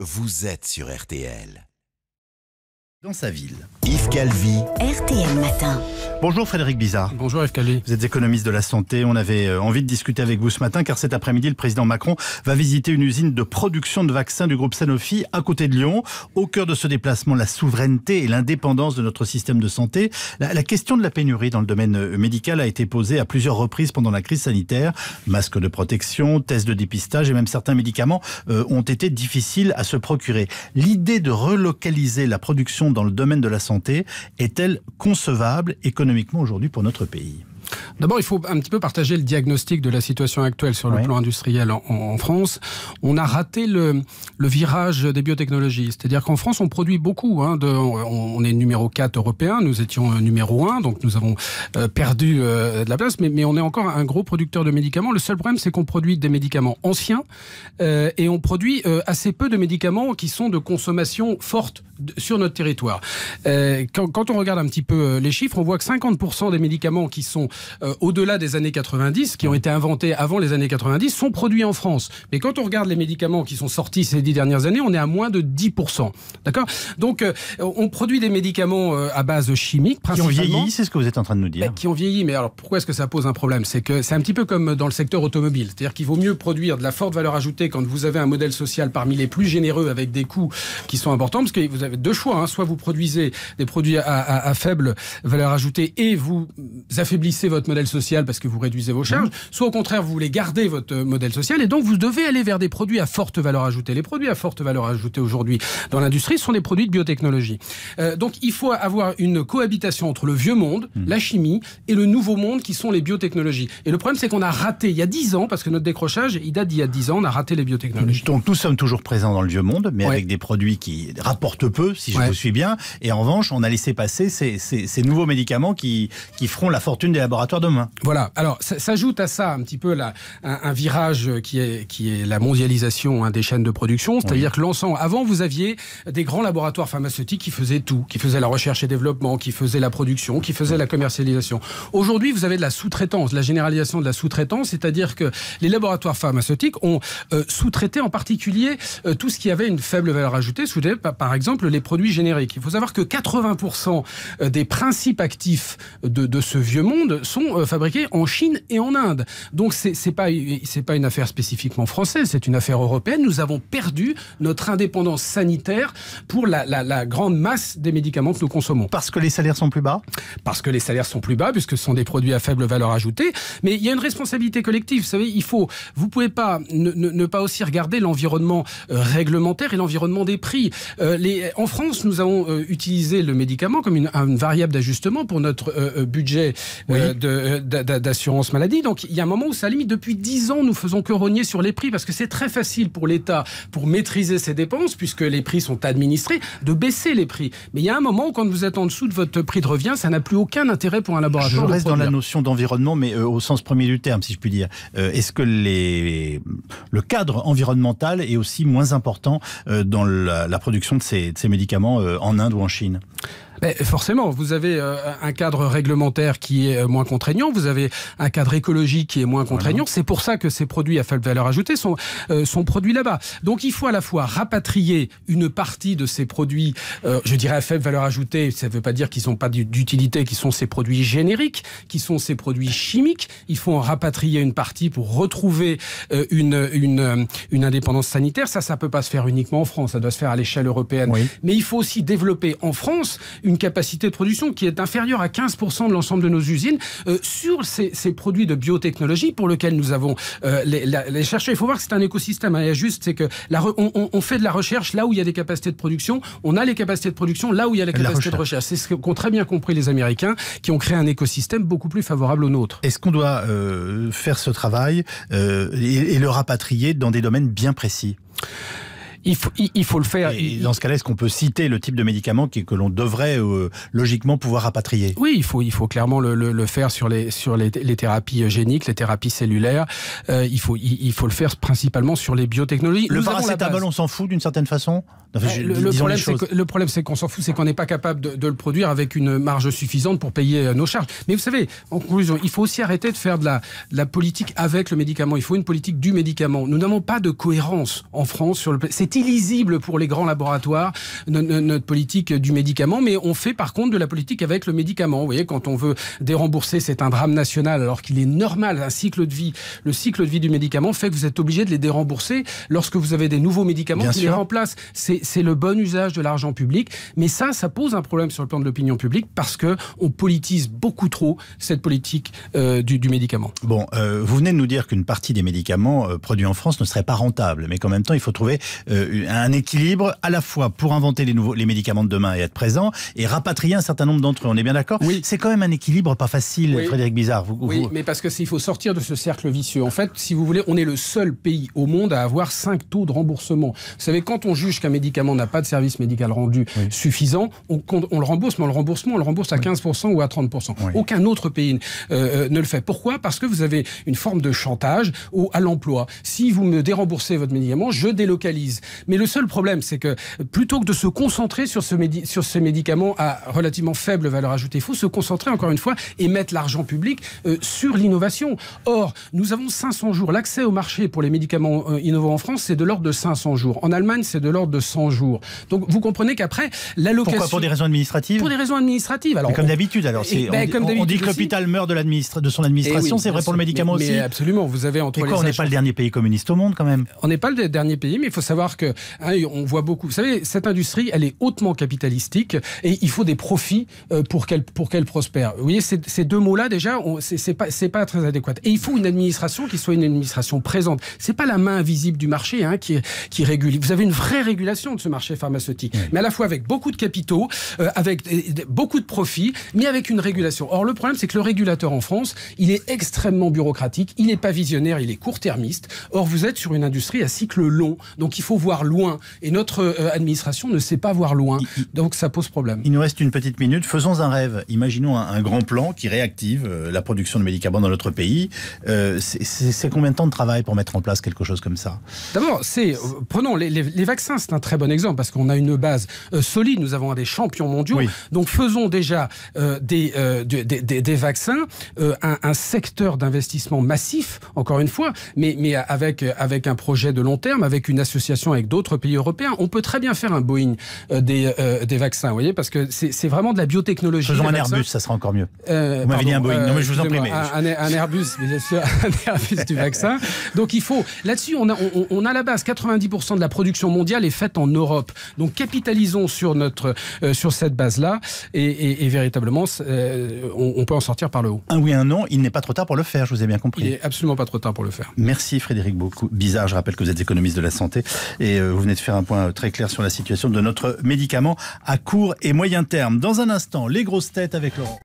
Vous êtes sur RTL dans sa ville. Yves Calvi, RTL Matin. Bonjour Frédéric Bizarre. Bonjour Yves Calvi. Vous êtes économiste de la santé. On avait euh, envie de discuter avec vous ce matin car cet après-midi, le président Macron va visiter une usine de production de vaccins du groupe Sanofi à côté de Lyon. Au cœur de ce déplacement, la souveraineté et l'indépendance de notre système de santé. La, question de la pénurie dans le domaine euh, médical a été posée à plusieurs reprises pendant la crise sanitaire. Masques de protection, tests de dépistage et même certains médicaments euh, ont été difficiles à se procurer. L'idée de relocaliser la production dans le domaine de la santé est-elle concevable économiquement aujourd'hui pour notre pays D'abord, il faut un petit peu partager le diagnostic de la situation actuelle sur le plan industriel en, France. On a raté le, virage des biotechnologies. C'est-à-dire qu'en France, on produit beaucoup. Hein, de, on, est numéro 4 européen, nous étions euh, numéro 1, donc nous avons euh, perdu euh, de la place, mais, mais on est encore un gros producteur de médicaments. Le seul problème, c'est qu'on produit des médicaments anciens et on produit assez peu de médicaments qui sont de consommation forte sur notre territoire. quand, quand, on regarde un petit peu les chiffres, on voit que 50% des médicaments qui sont euh, au-delà des années 90, qui ont été inventés avant les années 90, sont produits en France. Mais quand on regarde les médicaments qui sont sortis ces dix dernières années, on est à moins de 10%. D'accord Donc, euh, on produit des médicaments euh, à base chimique, Qui ont vieilli, c'est ce que vous êtes en train de nous dire. Bah, qui ont vieilli, mais alors pourquoi est-ce que ça pose un problème C'est que c'est un petit peu comme dans le secteur automobile. C'est-à-dire qu'il vaut mieux produire de la forte valeur ajoutée quand vous avez un modèle social parmi les plus généreux avec des coûts qui sont importants, parce que vous avez deux choix. Hein. Soit vous produisez des produits à faible valeur ajoutée et vous affaiblissez votre modèle social parce que vous réduisez vos charges, mhm. soit au contraire, vous voulez garder votre modèle social et donc vous devez aller vers des produits à forte valeur ajoutée. Les produits à forte valeur ajoutée aujourd'hui dans l'industrie sont les produits de biotechnologie. Euh, donc il faut avoir une cohabitation entre le vieux monde, mhm. la chimie, et le nouveau monde qui sont les biotechnologies. Et le problème, c'est qu'on a raté il y a 10 ans, parce que notre décrochage, il date d'il y a 10 ans, on a raté les biotechnologies. Donc nous sommes toujours présents dans le vieux monde, mais avec des produits qui rapportent peu, si je me vous suis bien. Et en revanche, on a laissé passer ces, nouveaux médicaments qui, qui feront la fortune des laboratoires demain. Voilà. Alors, s'ajoute à ça un petit peu un, virage qui est, qui est la mondialisation hein, des chaînes de production. C'est-à-dire que l'ensemble, avant, vous aviez des grands laboratoires pharmaceutiques qui faisaient tout, qui faisaient la recherche et développement, qui faisaient la production, qui faisaient la commercialisation. Aujourd'hui, vous avez de la sous-traitance, la généralisation de la sous-traitance, c'est-à-dire que les laboratoires pharmaceutiques ont euh, sous-traité en particulier euh, tout ce qui avait une faible valeur ajoutée, sous par exemple les produits génériques. Il faut savoir que 80% euh, des principes actifs de, de ce vieux monde sont euh, fabriqués en Chine et en Inde. Donc c'est pas c'est pas une affaire spécifiquement française, c'est une affaire européenne. Nous avons perdu notre indépendance sanitaire pour la, grande masse des médicaments que nous consommons. Parce que les salaires sont plus bas Parce que les salaires sont plus bas, puisque ce sont des produits à faible valeur ajoutée. Mais il y a une responsabilité collective. Vous savez, il faut. Vous pouvez pas ne, pas aussi regarder l'environnement euh, réglementaire et l'environnement des prix. Euh, les, en France, nous avons utilisé le médicament comme une, variable d'ajustement pour notre budget de euh, d'assurance maladie. Donc il y a un moment où ça limite. Depuis 10 ans, nous faisons que rogner sur les prix parce que c'est très facile pour l'État, pour maîtriser ses dépenses, puisque les prix sont administrés, de baisser les prix. Mais il y a un moment où quand vous êtes en dessous de votre prix de revient, ça n'a plus aucun intérêt pour un laboratoire. Je reste dans la notion d'environnement, mais euh, au sens premier du terme, si je puis dire. Euh, est-ce que le cadre environnemental est aussi moins important dans la, production de ces médicaments en Inde ou en Chine mais forcément, vous avez euh, un cadre réglementaire qui est euh, moins contraignant, vous avez un cadre écologique qui est moins contraignant. C'est pour ça que ces produits à faible valeur ajoutée sont, euh, sont produits là-bas. Donc il faut à la fois rapatrier une partie de ces produits, je dirais à faible valeur ajoutée, ça ne veut pas dire qu'ils sont pas d'utilité, qui sont ces produits génériques, qui sont ces produits chimiques. Il faut en rapatrier une partie pour retrouver une, une, une, indépendance sanitaire. Ça, ça ne peut pas se faire uniquement en France, ça doit se faire à l'échelle européenne. Mais il faut aussi développer en France une capacité de production qui est inférieure à 15% de l'ensemble de nos usines euh, sur ces, produits de biotechnologie pour lesquels nous avons euh, les, chercheurs. Il faut voir que c'est un écosystème. il hein. juste, c'est que on, fait de la recherche là où il y a des capacités de production, on a les capacités de production là où il y a les capacités de recherche. C'est ce qu'ont très bien compris les Américains qui ont créé un écosystème beaucoup plus favorable au nôtre. Est-ce qu'on doit euh, faire ce travail et le rapatrier dans des domaines bien précis il faut, il, faut le faire. dans ce cas-là, est-ce qu'on peut citer le type de médicament qui, que l'on devrait euh, logiquement pouvoir rapatrier Oui, il faut, il faut clairement le, le, le faire sur, les, sur les, thérapies euh, géniques, les thérapies cellulaires. Euh, il, faut, il, faut le faire principalement sur les biotechnologies. Le Nous paracétamol, on s'en fout d'une certaine façon le, problème, le, problème, c'est qu'on s'en fout, c'est qu'on n'est pas capable de, de, le produire avec une marge suffisante pour payer nos charges. Mais vous savez, en conclusion, il faut aussi arrêter de faire de la, la politique avec le médicament. Il faut une politique du médicament. Nous n'avons pas de cohérence en France sur le. C'est pour les grands laboratoires, notre politique du médicament, mais on fait par contre de la politique avec le médicament. Vous voyez, quand on veut dérembourser, c'est un drame national, alors qu'il est normal, un cycle de vie, le cycle de vie du médicament fait que vous êtes obligé de les dérembourser lorsque vous avez des nouveaux médicaments qui les remplacent. C'est le bon usage de l'argent public, mais ça, ça pose un problème sur le plan de l'opinion publique parce que on politise beaucoup trop cette politique euh, du, médicament. Bon, euh, vous venez de nous dire qu'une partie des médicaments euh, produits en France ne serait pas rentable, mais qu'en même temps, il faut trouver euh, un équilibre à la fois pour inventer les, nouveaux, les médicaments de demain et être présent et rapatrier un certain nombre d'entre eux. On est bien d'accord oui. C'est quand même un équilibre pas facile, Frédéric Bizarre. Vous, oui, mais parce que s'il faut sortir de ce cercle vicieux. En fait, si vous voulez, on est le seul pays au monde à avoir 5 taux de remboursement. Vous savez, quand on juge qu'un médicament n'a pas de service médical rendu suffisant, on, on, le rembourse, mais le remboursement, on le rembourse à 15% ou à 30%. Aucun autre pays euh, euh, ne le fait. Pourquoi Parce que vous avez une forme de chantage au, à l'emploi. Si vous me déremboursez votre médicament, je délocalise. Mais le seul problème, c'est que plutôt que de se concentrer sur, ce sur ces médicaments à relativement faible valeur ajoutée, il faut se concentrer encore une fois et mettre l'argent public euh, sur l'innovation. Or, nous avons 500 jours. L'accès au marché pour les médicaments euh, innovants en France, c'est de l'ordre de 500 jours. En Allemagne, c'est de l'ordre de 100 jours. Donc, vous comprenez qu'après, l'allocation. Pourquoi Pour des raisons administratives Pour des raisons administratives. Alors, comme d'habitude, alors. Eh ben, on, dit que l'hôpital meurt de, de son administration. Eh c'est vrai pour le médicament aussi. Mais absolument. Vous avez entre et quoi, on n'est pas le dernier pays communiste au monde, quand même. On n'est pas le dernier pays, mais il faut savoir que Hein, on voit beaucoup. Vous savez, cette industrie, elle est hautement capitalistique et il faut des profits euh, pour qu'elle pour qu'elle prospère. Vous voyez, ces, deux mots-là déjà, c'est pas c'est pas très adéquat. Et il faut une administration qui soit une administration présente. C'est pas la main invisible du marché hein, qui qui régule. Vous avez une vraie régulation de ce marché pharmaceutique, mais à la fois avec beaucoup de capitaux, euh, avec beaucoup de profits, mais avec une régulation. Or le problème, c'est que le régulateur en France, il est extrêmement bureaucratique, il n'est pas visionnaire, il est court-termiste. Or vous êtes sur une industrie à cycle long, donc il faut voir loin. Et notre euh, administration ne sait pas voir loin. Donc ça pose problème. Il nous reste une petite minute. Faisons un rêve. Imaginons un, grand plan qui réactive euh, la production de médicaments dans notre pays. Euh, c'est combien de temps de travail pour mettre en place quelque chose comme ça D'abord, c'est prenons les, vaccins, c'est un très bon exemple parce qu'on a une base solide. Nous avons des champions mondiaux. Donc faisons déjà des, des, vaccins un, un, secteur d'investissement massif. Encore une fois, mais, mais avec avec un projet de long terme, avec une association avec d'autres pays européens, on peut très bien faire un Boeing euh, des, euh, des, vaccins, vous voyez, parce que c'est vraiment de la biotechnologie. Faisons un Airbus, ça sera encore mieux. Euh, un Boeing, non mais je vous en prie. Un, un, Airbus, bien sûr, un Airbus du vaccin. Donc il faut, là-dessus, on a, on, a la base, 90% de la production mondiale est faite en Europe. Donc capitalisons sur, notre, euh, sur cette base-là et, véritablement, on, peut en sortir par le haut. Un oui, un non, il n'est pas trop tard pour le faire, je vous ai bien compris. Il n'est absolument pas trop tard pour le faire. Merci Frédéric Beaucoup. Bizarre, je rappelle que vous êtes économiste de la santé. Et euh, vous venez de faire un point euh, très clair sur la situation de notre médicament à court et moyen terme. Dans un instant, les grosses têtes avec Laurent.